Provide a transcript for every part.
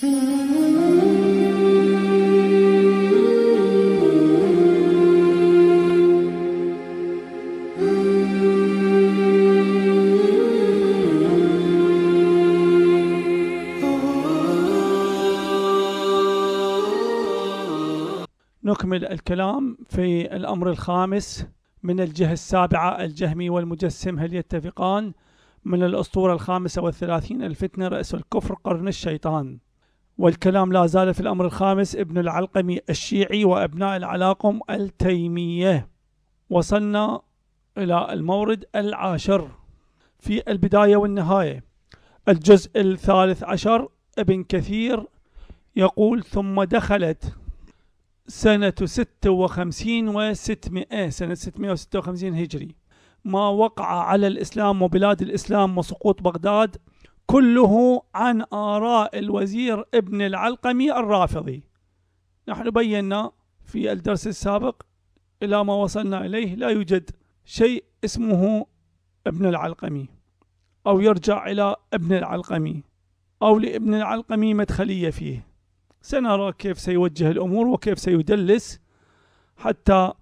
نكمل الكلام في الأمر الخامس من الجهة السابعة الجهمي والمجسم هل يتفقان من الأسطورة الخامسة والثلاثين الفتنة رأس الكفر قرن الشيطان والكلام لا زال في الأمر الخامس ابن العلقمي الشيعي وأبناء العلاقم التيمية وصلنا إلى المورد العاشر في البداية والنهاية الجزء الثالث عشر ابن كثير يقول ثم دخلت سنة ستة وخمسين وستمائة سنة ستمائة وستة وخمسين هجري ما وقع على الإسلام وبلاد الإسلام وسقوط بغداد كله عن آراء الوزير ابن العلقمي الرافضي نحن بينا في الدرس السابق إلى ما وصلنا إليه لا يوجد شيء اسمه ابن العلقمي أو يرجع إلى ابن العلقمي أو لابن العلقمي مدخلية فيه سنرى كيف سيوجه الأمور وكيف سيدلس حتى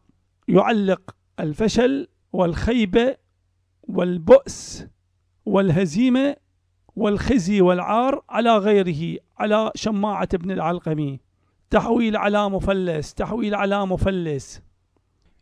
يعلق الفشل والخيبة والبؤس والهزيمة والخزي والعار على غيره على شماعة ابن العلقمي تحويل على مفلس تحويل على مفلس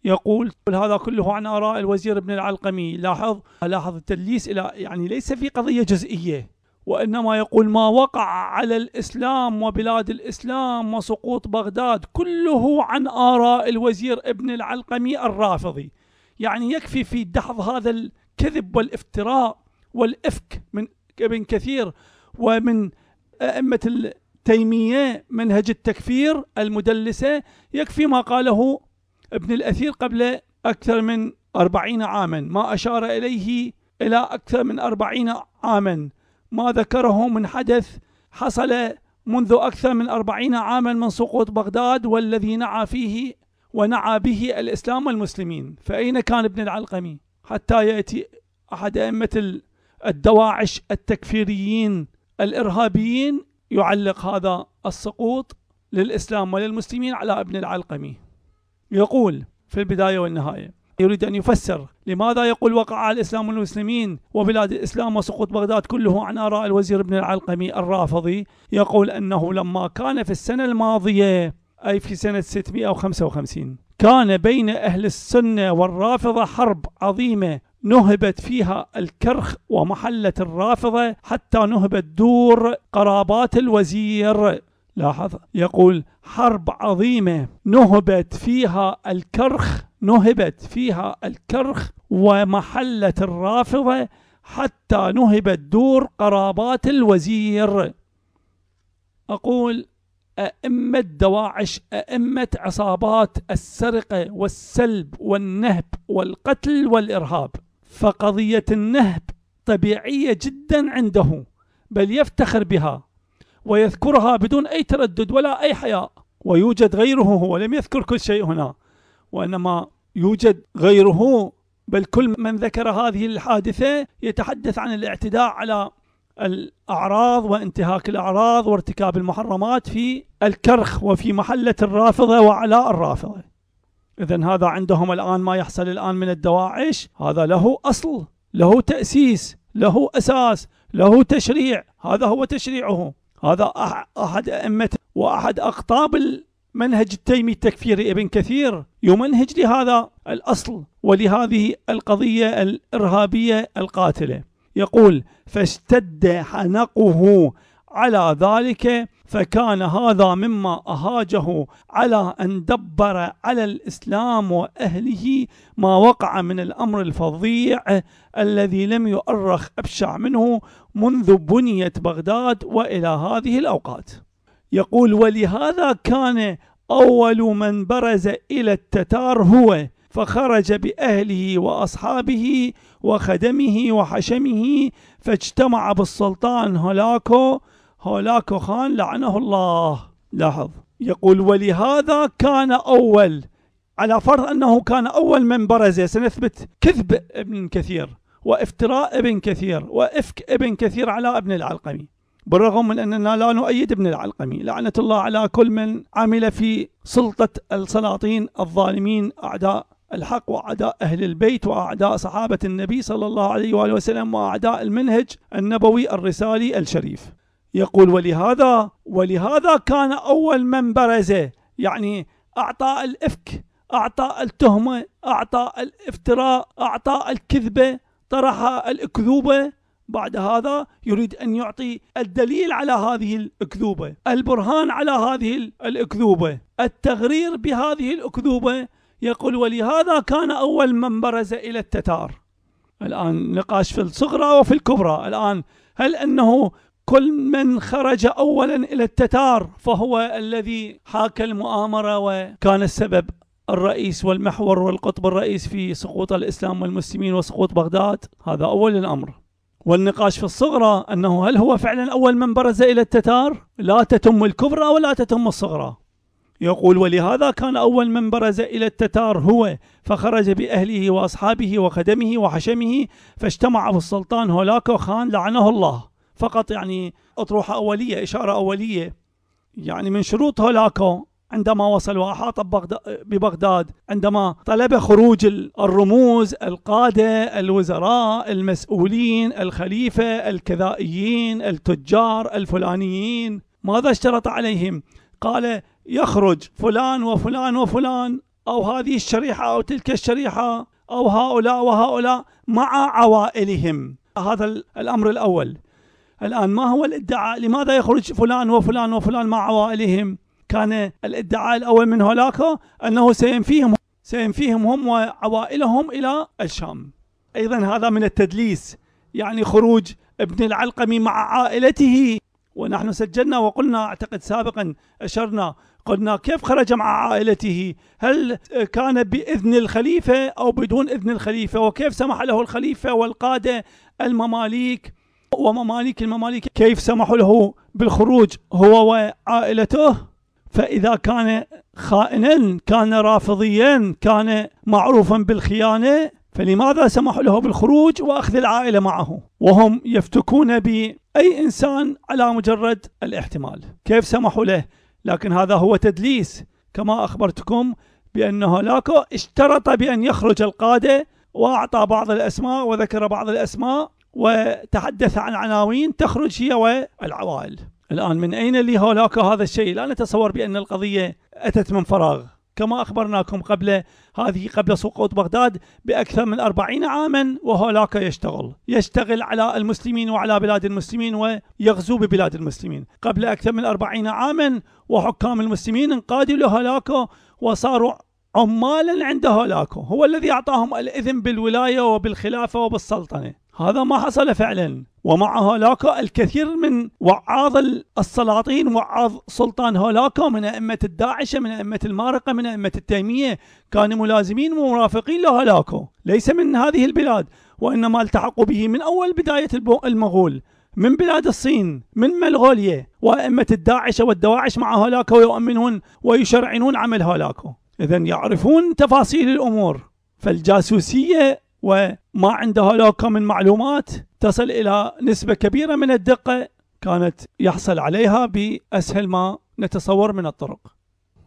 يقول هذا كله عن آراء الوزير ابن العلقمي لاحظ لاحظ التدليس إلى يعني ليس في قضية جزئية وإنما يقول ما وقع على الإسلام وبلاد الإسلام وسقوط بغداد كله عن آراء الوزير ابن العلقمي الرافضي يعني يكفي في دحض هذا الكذب والافتراء والإفك من ابن كثير ومن أئمة التيمية منهج التكفير المدلسة يكفي ما قاله ابن الأثير قبل أكثر من أربعين عاما ما أشار إليه إلى أكثر من أربعين عاما ما ذكره من حدث حصل منذ أكثر من أربعين عاما من سقوط بغداد والذي نعى فيه ونعى به الإسلام والمسلمين فأين كان ابن العلقمي حتى يأتي أحد أئمة الدواعش التكفيريين الإرهابيين يعلق هذا السقوط للإسلام وللمسلمين على ابن العلقمي يقول في البداية والنهاية يريد أن يفسر لماذا يقول وقع الإسلام والمسلمين وبلاد الإسلام وسقوط بغداد كله عن آراء الوزير ابن العلقمي الرافضي يقول أنه لما كان في السنة الماضية أي في سنة 655 كان بين أهل السنة والرافضة حرب عظيمة نهبت فيها الكرخ ومحلة الرافضة حتى نهبت دور قرابات الوزير لاحظ يقول حرب عظيمة نهبت فيها الكرخ نهبت فيها الكرخ ومحلة الرافضة حتى نهبت دور قرابات الوزير أقول أئمة دواعش أئمة عصابات السرقة والسلب والنهب والقتل والإرهاب فقضية النهب طبيعية جدا عنده بل يفتخر بها ويذكرها بدون أي تردد ولا أي حياء ويوجد غيره هو لم يذكر كل شيء هنا وإنما يوجد غيره بل كل من ذكر هذه الحادثة يتحدث عن الاعتداء على الأعراض وانتهاك الأعراض وارتكاب المحرمات في الكرخ وفي محلة الرافضة وعلاء الرافضة إذا هذا عندهم الآن ما يحصل الآن من الدواعش هذا له أصل له تأسيس له أساس له تشريع هذا هو تشريعه هذا أحد أئمة وأحد أقطاب منهج التيمي التكفيري ابن كثير يمنهج لهذا الأصل ولهذه القضية الإرهابية القاتلة يقول فاشتد حنقه على ذلك فكان هذا مما أهاجه على أن دبر على الإسلام وأهله ما وقع من الأمر الفظيع الذي لم يؤرخ أبشع منه منذ بنيت بغداد وإلى هذه الأوقات يقول ولهذا كان أول من برز إلى التتار هو فخرج بأهله وأصحابه وخدمه وحشمه فاجتمع بالسلطان هولاكو هولاكو خان لعنه الله لاحظ يقول ولهذا كان أول على فرض أنه كان أول من برز سنثبت كذب ابن كثير وافتراء ابن كثير وإفك ابن كثير على ابن العلقمي بالرغم من أننا لا نؤيد ابن العلقمي لعنة الله على كل من عمل في سلطة السلاطين الظالمين أعداء الحق وأعداء أهل البيت وأعداء صحابة النبي صلى الله عليه وآله وسلم وأعداء المنهج النبوي الرسالي الشريف يقول ولهذا ولهذا كان أول من برز يعني أعطى الإفك أعطى التهمة أعطى الافتراء أعطى الكذبة طرح الأكذوبة بعد هذا يريد أن يعطي الدليل على هذه الأكذوبة البرهان على هذه الأكذوبة التغرير بهذه الأكذوبة يقول ولهذا كان أول من برز إلى التتار الآن نقاش في الصغرى وفي الكبرى الآن هل أنه كل من خرج أولا إلى التتار فهو الذي حاك المؤامرة وكان السبب الرئيس والمحور والقطب الرئيس في سقوط الإسلام والمسلمين وسقوط بغداد هذا أول الأمر والنقاش في الصغرى أنه هل هو فعلا أول من برز إلى التتار لا تتم الكبرى ولا تتم الصغرى يقول ولهذا كان أول من برز إلى التتار هو فخرج بأهله وأصحابه وخدمه وحشمه فاجتمع في السلطان هولاكو خان لعنه الله فقط يعني أطروحة أولية إشارة أولية يعني من شروط هولاكو عندما وصل وأحاط ببغداد عندما طلب خروج الرموز القادة الوزراء المسؤولين الخليفة الكذائيين التجار الفلانيين ماذا اشترط عليهم قال يخرج فلان وفلان وفلان أو هذه الشريحة أو تلك الشريحة أو هؤلاء وهؤلاء مع عوائلهم هذا الأمر الأول الآن ما هو الادعاء لماذا يخرج فلان وفلان وفلان مع عوائلهم كان الادعاء الأول من هولاكا أنه سينفيهم سينفيهم هم وعوائلهم إلى الشام أيضا هذا من التدليس يعني خروج ابن العلقمي مع عائلته ونحن سجلنا وقلنا أعتقد سابقا أشرنا قلنا كيف خرج مع عائلته هل كان بإذن الخليفة أو بدون إذن الخليفة وكيف سمح له الخليفة والقادة المماليك ومماليك المماليك كيف سمحوا له بالخروج هو وعائلته فإذا كان خائنا كان رافضيا كان معروفا بالخيانة فلماذا سمحوا له بالخروج وأخذ العائلة معه وهم يفتكون بأي إنسان على مجرد الاحتمال كيف سمحوا له لكن هذا هو تدليس كما أخبرتكم بأن هولاكو اشترط بأن يخرج القادة وأعطى بعض الأسماء وذكر بعض الأسماء وتحدث عن عناوين تخرج هي والعوائل الآن من أين لي هولاك هذا الشيء لا نتصور بأن القضية أتت من فراغ كما أخبرناكم قبل هذه قبل سقوط بغداد بأكثر من أربعين عاما وهولاك يشتغل يشتغل على المسلمين وعلى بلاد المسلمين ويغزو ببلاد المسلمين قبل أكثر من أربعين عاما وحكام المسلمين انقادوا لهولاكو وصاروا عمالا عند هولاكو هو الذي أعطاهم الإذن بالولاية وبالخلافة وبالسلطنة هذا ما حصل فعلا ومع هولاكو الكثير من وعاظ السلاطين وعاظ سلطان هولاكو من أئمة الداعشة من أئمة المارقة من أئمة التيمية كانوا ملازمين ومرافقين لهولاكو ليس من هذه البلاد وإنما التحقوا به من أول بداية المغول من بلاد الصين من منغوليا وأئمة الداعشة والدواعش مع هولاكو يؤمنون ويشرعنون عمل هولاكو إذا يعرفون تفاصيل الأمور فالجاسوسية وما عند لوكا من معلومات تصل إلى نسبة كبيرة من الدقة كانت يحصل عليها بأسهل ما نتصور من الطرق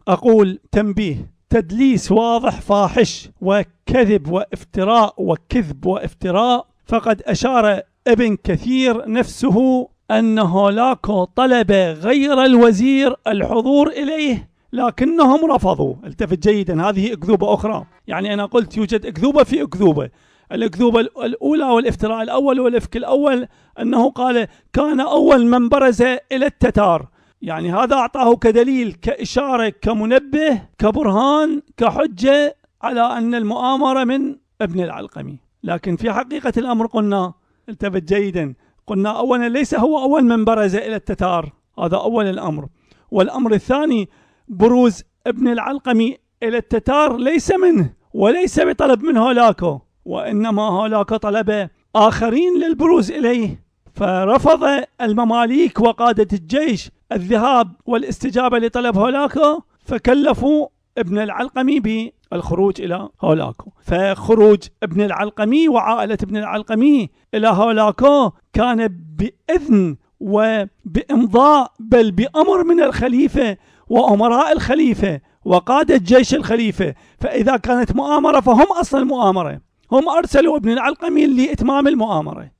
أقول تنبيه تدليس واضح فاحش وكذب وافتراء وكذب وافتراء فقد أشار ابن كثير نفسه أن هولاكو طلب غير الوزير الحضور إليه لكنهم رفضوا التفت جيدا هذه أكذوبة أخرى يعني أنا قلت يوجد أكذوبة في أكذوبة الأكذوبة الأولى والافتراء الأول والإفك الأول أنه قال كان أول من برز إلى التتار يعني هذا أعطاه كدليل كإشارة كمنبه كبرهان كحجة على أن المؤامرة من ابن العلقمي لكن في حقيقة الأمر قلنا التفت جيدا قلنا أولا ليس هو أول من برز إلى التتار هذا أول الأمر والأمر الثاني بروز ابن العلقمي إلى التتار ليس منه وليس بطلب من هولاكو وإنما هولاكو طلب آخرين للبروز إليه فرفض المماليك وقادة الجيش الذهاب والاستجابة لطلب هولاكو فكلفوا ابن العلقمي بالخروج إلى هولاكو فخروج ابن العلقمي وعائلة ابن العلقمي إلى هولاكو كان بإذن وبإمضاء بل بأمر من الخليفة وأمراء الخليفة وقادة جيش الخليفة فإذا كانت مؤامرة فهم أصل المؤامرة هم أرسلوا ابن العلقمي لإتمام المؤامرة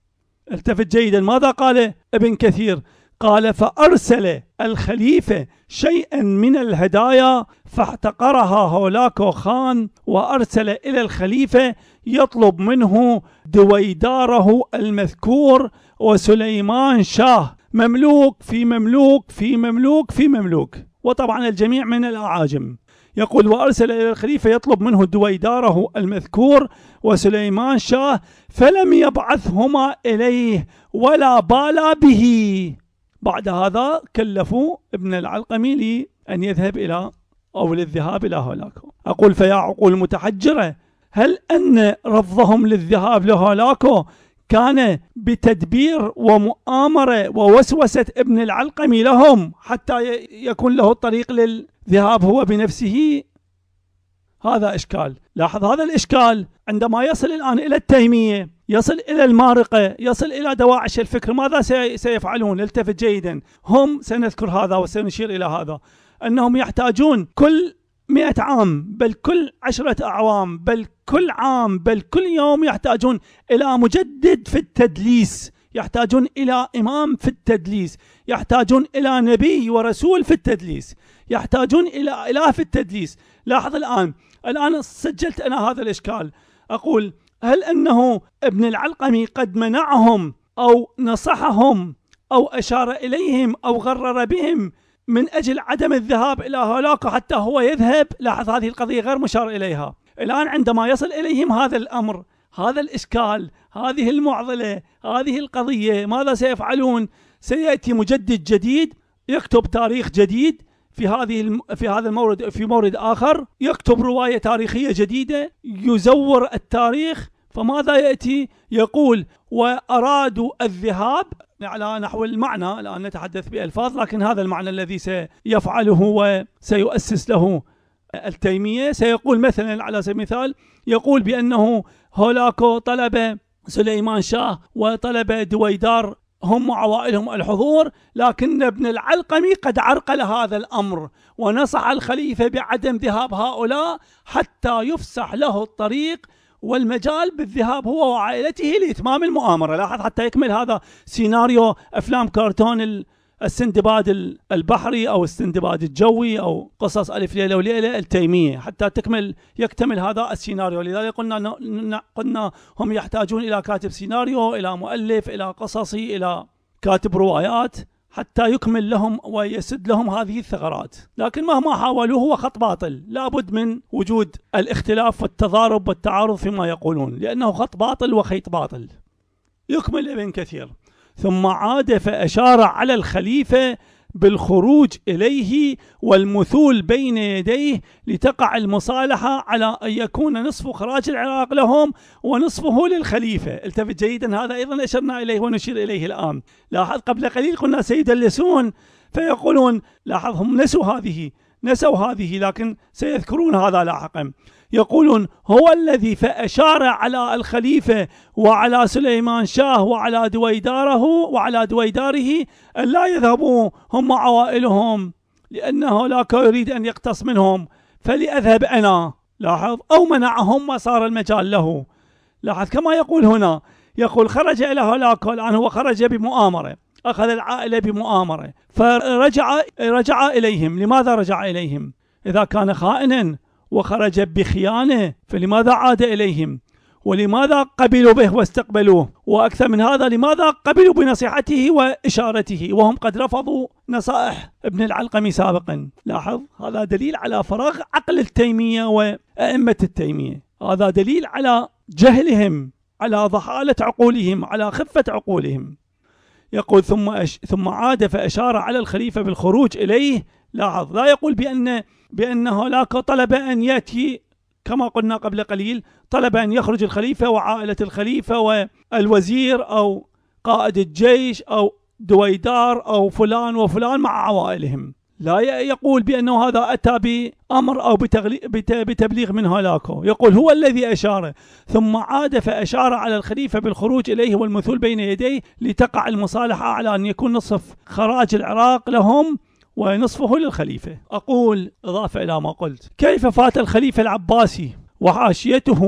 التفت جيدا ماذا قال ابن كثير قال فأرسل الخليفة شيئا من الهدايا فاحتقرها هولاكو خان وأرسل إلى الخليفة يطلب منه دويداره المذكور وسليمان شاه مملوك في مملوك في مملوك في مملوك وطبعا الجميع من الأعاجم يقول وأرسل إلى الخليفة يطلب منه دويداره المذكور وسليمان شاه فلم يبعثهما إليه ولا بالا به بعد هذا كلفوا ابن العلقمي لأن يذهب إلى أو للذهاب إلى هولاك أقول فيا عقول متحجرة هل أن رفضهم للذهاب لهولاكو كان بتدبير ومؤامرة ووسوسة ابن العلقمي لهم حتى يكون له الطريق للذهاب هو بنفسه هذا إشكال لاحظ هذا الإشكال عندما يصل الآن إلى التيمية يصل إلى المارقة يصل إلى دواعش الفكر ماذا سيفعلون التفت جيدا هم سنذكر هذا وسنشير إلى هذا أنهم يحتاجون كل مئة عام بل كل عشرة أعوام بل كل عام بل كل يوم يحتاجون إلى مجدد في التدليس يحتاجون إلى إمام في التدليس يحتاجون إلى نبي ورسول في التدليس يحتاجون إلى إله في التدليس لاحظ الآن الآن سجلت أنا هذا الإشكال أقول هل أنه ابن العلقمي قد منعهم أو نصحهم أو أشار إليهم أو غرر بهم من أجل عدم الذهاب إلى هولاكو حتى هو يذهب لاحظ هذه القضية غير مشار إليها الآن عندما يصل إليهم هذا الأمر هذا الإشكال هذه المعضلة هذه القضية ماذا سيفعلون سيأتي مجدد جديد يكتب تاريخ جديد في هذه الم... في هذا المورد في مورد اخر يكتب روايه تاريخيه جديده يزور التاريخ فماذا ياتي؟ يقول وارادوا الذهاب على نحو المعنى الآن نتحدث بألفاظ لكن هذا المعنى الذي سيفعله وسيؤسس له التيمية سيقول مثلا على سبيل المثال يقول بأنه هولاكو طلب سليمان شاه وطلب دويدار هم وعوائلهم الحضور لكن ابن العلقمي قد عرقل هذا الأمر ونصح الخليفة بعدم ذهاب هؤلاء حتى يفسح له الطريق والمجال بالذهاب هو وعائلته لإتمام المؤامرة لاحظ حتى يكمل هذا سيناريو أفلام كرتون السندباد البحري أو السندباد الجوي أو قصص ألف ليلة وليلة التيمية حتى تكمل يكتمل هذا السيناريو لذلك قلنا قلنا هم يحتاجون إلى كاتب سيناريو إلى مؤلف إلى قصصي إلى كاتب روايات حتى يكمل لهم ويسد لهم هذه الثغرات لكن مهما حاولوا هو خط باطل لابد من وجود الاختلاف والتضارب والتعارض فيما يقولون لأنه خط باطل وخيط باطل يكمل ابن كثير ثم عاد فأشار على الخليفة بالخروج إليه والمثول بين يديه لتقع المصالحة على أن يكون نصف خراج العراق لهم ونصفه للخليفة التفت جيدا هذا أيضا أشرنا إليه ونشير إليه الآن لاحظ قبل قليل قلنا سيدلسون فيقولون لاحظ هم نسوا هذه نسوا هذه لكن سيذكرون هذا لاحقا يقولون هو الذي فأشار على الخليفة وعلى سليمان شاه وعلى دويداره وعلى دويداره أن لا يذهبوا هم وعوائلهم لأنه لا يريد أن يقتص منهم فلأذهب أنا لاحظ أو منعهم وصار المجال له لاحظ كما يقول هنا يقول خرج إلى هلاك الآن هو خرج بمؤامرة أخذ العائلة بمؤامرة فرجع رجع إليهم لماذا رجع إليهم إذا كان خائنا وخرج بخيانه فلماذا عاد إليهم ولماذا قبلوا به واستقبلوه وأكثر من هذا لماذا قبلوا بنصيحته وإشارته وهم قد رفضوا نصائح ابن العلقمي سابقا لاحظ هذا دليل على فراغ عقل التيمية وأئمة التيمية هذا دليل على جهلهم على ضحالة عقولهم على خفة عقولهم يقول ثم أش... ثم عاد فأشار على الخليفة بالخروج إليه لاحظ لا يقول بأن بأن هولاكو طلب أن يأتي كما قلنا قبل قليل طلب أن يخرج الخليفة وعائلة الخليفة والوزير أو قائد الجيش أو دويدار أو فلان وفلان مع عوائلهم لا يقول بأنه هذا أتى بأمر أو بتبليغ من هولاكو يقول هو الذي أشار ثم عاد فأشار على الخليفة بالخروج إليه والمثول بين يديه لتقع المصالحة على أن يكون نصف خراج العراق لهم ونصفه للخليفة أقول إضافة إلى ما قلت كيف فات الخليفة العباسي وحاشيته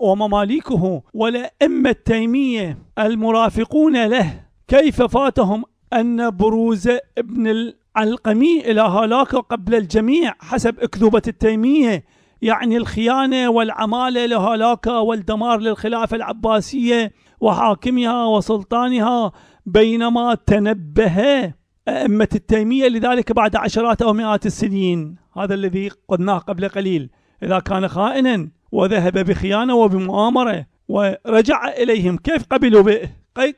ومماليكه والأئمة التيمية المرافقون له كيف فاتهم أن بروز ابن العلقمي إلى هلاك قبل الجميع حسب أكذوبة التيمية يعني الخيانة والعمالة لهلاك والدمار للخلافة العباسية وحاكمها وسلطانها بينما تنبه أئمة التيمية لذلك بعد عشرات أو مئات السنين هذا الذي قلناه قبل قليل إذا كان خائنا وذهب بخيانة وبمؤامرة ورجع إليهم كيف قبلوا به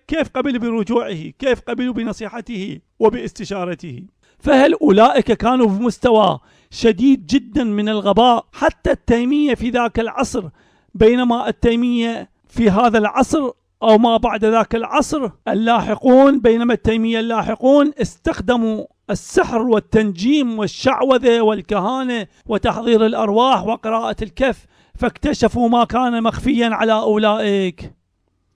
كيف قبلوا برجوعه كيف قبلوا بنصيحته وباستشارته فهل أولئك كانوا بمستوى شديد جدا من الغباء حتى التيمية في ذاك العصر بينما التيمية في هذا العصر أو ما بعد ذاك العصر اللاحقون بينما التيمية اللاحقون استخدموا السحر والتنجيم والشعوذة والكهانة وتحضير الأرواح وقراءة الكف فاكتشفوا ما كان مخفيا على أولئك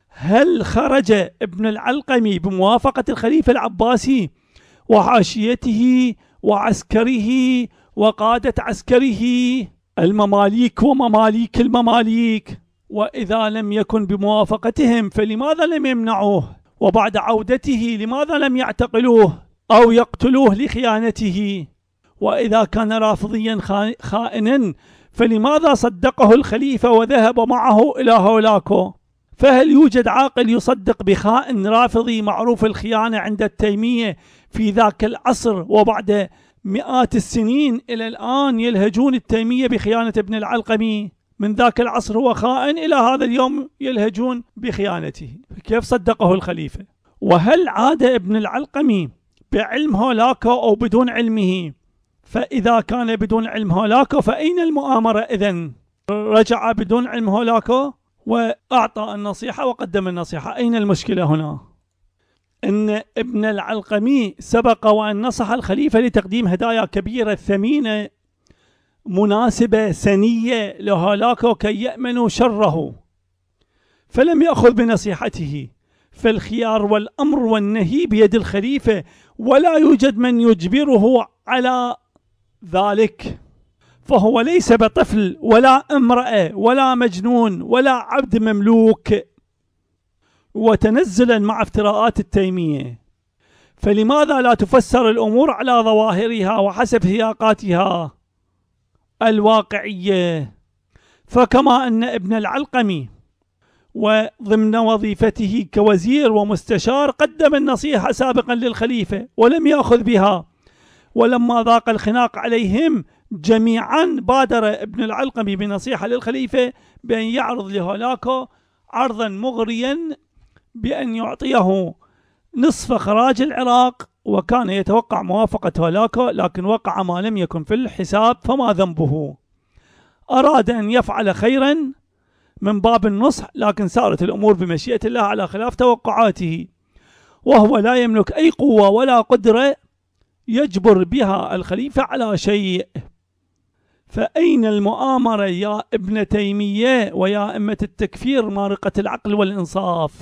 هل خرج ابن العلقمي بموافقة الخليفة العباسي وحاشيته وعسكره وقادة عسكره المماليك ومماليك المماليك وإذا لم يكن بموافقتهم فلماذا لم يمنعوه وبعد عودته لماذا لم يعتقلوه أو يقتلوه لخيانته وإذا كان رافضيا خائنا فلماذا صدقه الخليفة وذهب معه إلى هولاكو فهل يوجد عاقل يصدق بخائن رافضي معروف الخيانة عند التيمية في ذاك العصر وبعد مئات السنين إلى الآن يلهجون التيمية بخيانة ابن العلقمي من ذاك العصر هو خائن إلى هذا اليوم يلهجون بخيانته كيف صدقه الخليفة وهل عاد ابن العلقمي بعلم هولاكو أو بدون علمه فإذا كان بدون علم هولاكو فأين المؤامرة إذن رجع بدون علم هولاكو وأعطى النصيحة وقدم النصيحة أين المشكلة هنا أن ابن العلقمي سبق وأن نصح الخليفة لتقديم هدايا كبيرة ثمينة مناسبة سنية لهلاكه كي يأمنوا شره فلم يأخذ بنصيحته فالخيار والأمر والنهي بيد الخليفة ولا يوجد من يجبره على ذلك فهو ليس بطفل ولا امرأة ولا مجنون ولا عبد مملوك وتنزلا مع افتراءات التيمية فلماذا لا تفسر الأمور على ظواهرها وحسب سياقاتها؟ الواقعية فكما أن ابن العلقمي وضمن وظيفته كوزير ومستشار قدم النصيحة سابقا للخليفة ولم يأخذ بها ولما ضاق الخناق عليهم جميعا بادر ابن العلقمي بنصيحة للخليفة بأن يعرض لهولاكو عرضا مغريا بأن يعطيه نصف خراج العراق وكان يتوقع موافقة هولاكو لكن وقع ما لم يكن في الحساب فما ذنبه أراد أن يفعل خيرا من باب النصح لكن سارت الأمور بمشيئة الله على خلاف توقعاته وهو لا يملك أي قوة ولا قدرة يجبر بها الخليفة على شيء فأين المؤامرة يا ابن تيمية ويا أمة التكفير مارقة العقل والإنصاف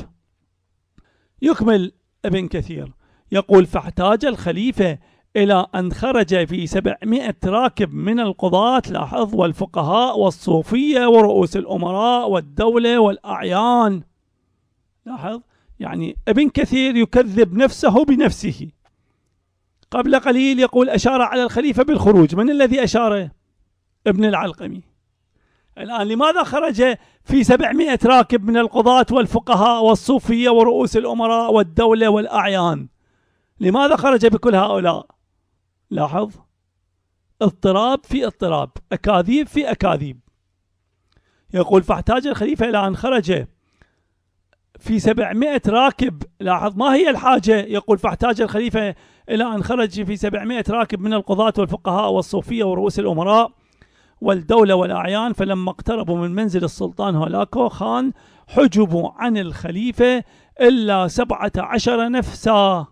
يكمل ابن كثير يقول فاحتاج الخليفة إلى أن خرج في 700 راكب من القضاة لاحظ والفقهاء والصوفية ورؤوس الأمراء والدولة والأعيان لاحظ يعني ابن كثير يكذب نفسه بنفسه قبل قليل يقول أشار على الخليفة بالخروج من الذي أشار ابن العلقمي الآن لماذا خرج في 700 راكب من القضاة والفقهاء والصوفية ورؤوس الأمراء والدولة والأعيان لماذا خرج بكل هؤلاء لاحظ اضطراب في اضطراب أكاذيب في أكاذيب يقول فاحتاج الخليفة إلى أن خرج في 700 راكب لاحظ ما هي الحاجة يقول فاحتاج الخليفة إلى أن خرج في 700 راكب من القضاة والفقهاء والصوفية ورؤوس الأمراء والدولة والأعيان فلما اقتربوا من منزل السلطان هولاكو خان حجبوا عن الخليفة إلا سبعة عشر نفسا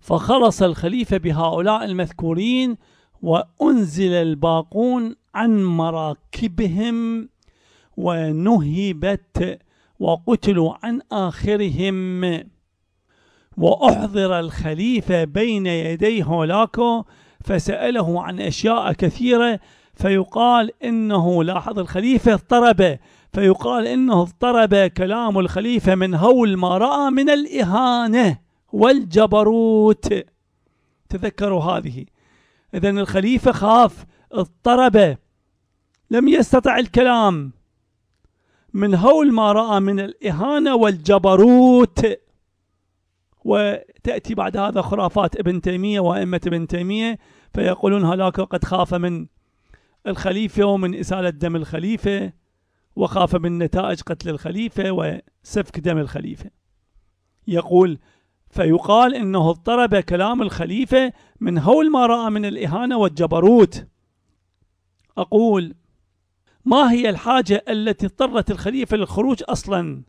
فخلص الخليفة بهؤلاء المذكورين وأنزل الباقون عن مراكبهم ونهبت وقتلوا عن آخرهم وأحضر الخليفة بين يدي هولاكو فسأله عن أشياء كثيرة فيقال إنه لاحظ الخليفة اضطرب فيقال إنه اضطرب كلام الخليفة من هول ما رأى من الإهانة والجبروت تذكروا هذه إذا الخليفة خاف اضطرب لم يستطع الكلام من هول ما رأى من الإهانة والجبروت وتأتي بعد هذا خرافات ابن تيمية وأئمة ابن تيمية فيقولون هلاك قد خاف من الخليفة ومن إسالة دم الخليفة وخاف من نتائج قتل الخليفة وسفك دم الخليفة يقول فيقال إنه اضطرب كلام الخليفة من هول ما رأى من الإهانة والجبروت أقول ما هي الحاجة التي اضطرت الخليفة للخروج أصلا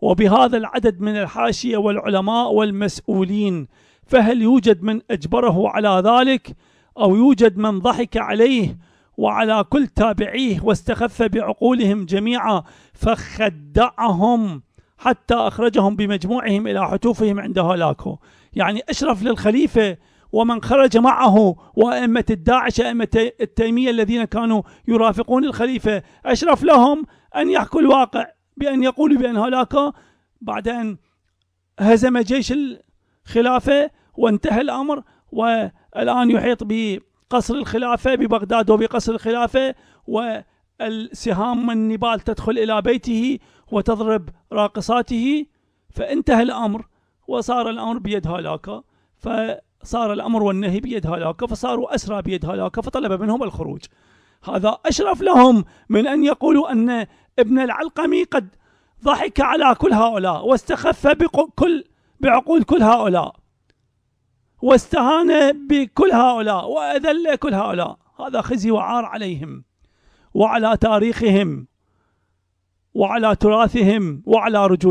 وبهذا العدد من الحاشية والعلماء والمسؤولين فهل يوجد من أجبره على ذلك أو يوجد من ضحك عليه وعلى كل تابعيه واستخف بعقولهم جميعا فخدعهم حتى أخرجهم بمجموعهم إلى حتوفهم عند هولاكو يعني أشرف للخليفة ومن خرج معه وأئمة الداعش أئمة التيمية الذين كانوا يرافقون الخليفة أشرف لهم أن يحكوا الواقع بأن يقولوا بأن هولاكو بعد أن هزم جيش الخلافة وانتهى الأمر والآن يحيط ب قصر الخلافة ببغداد وبقصر الخلافة والسهام من نبال تدخل إلى بيته وتضرب راقصاته فانتهى الأمر وصار الأمر بيد هالاكا فصار الأمر والنهي بيد هالاكا فصاروا أسرى بيد هالاكا فطلب منهم الخروج هذا أشرف لهم من أن يقولوا أن ابن العلقمي قد ضحك على كل هؤلاء واستخف بكل بعقول كل هؤلاء واستهان بكل هؤلاء وأذل كل هؤلاء هذا خزي وعار عليهم وعلى تاريخهم وعلى تراثهم وعلى رجولهم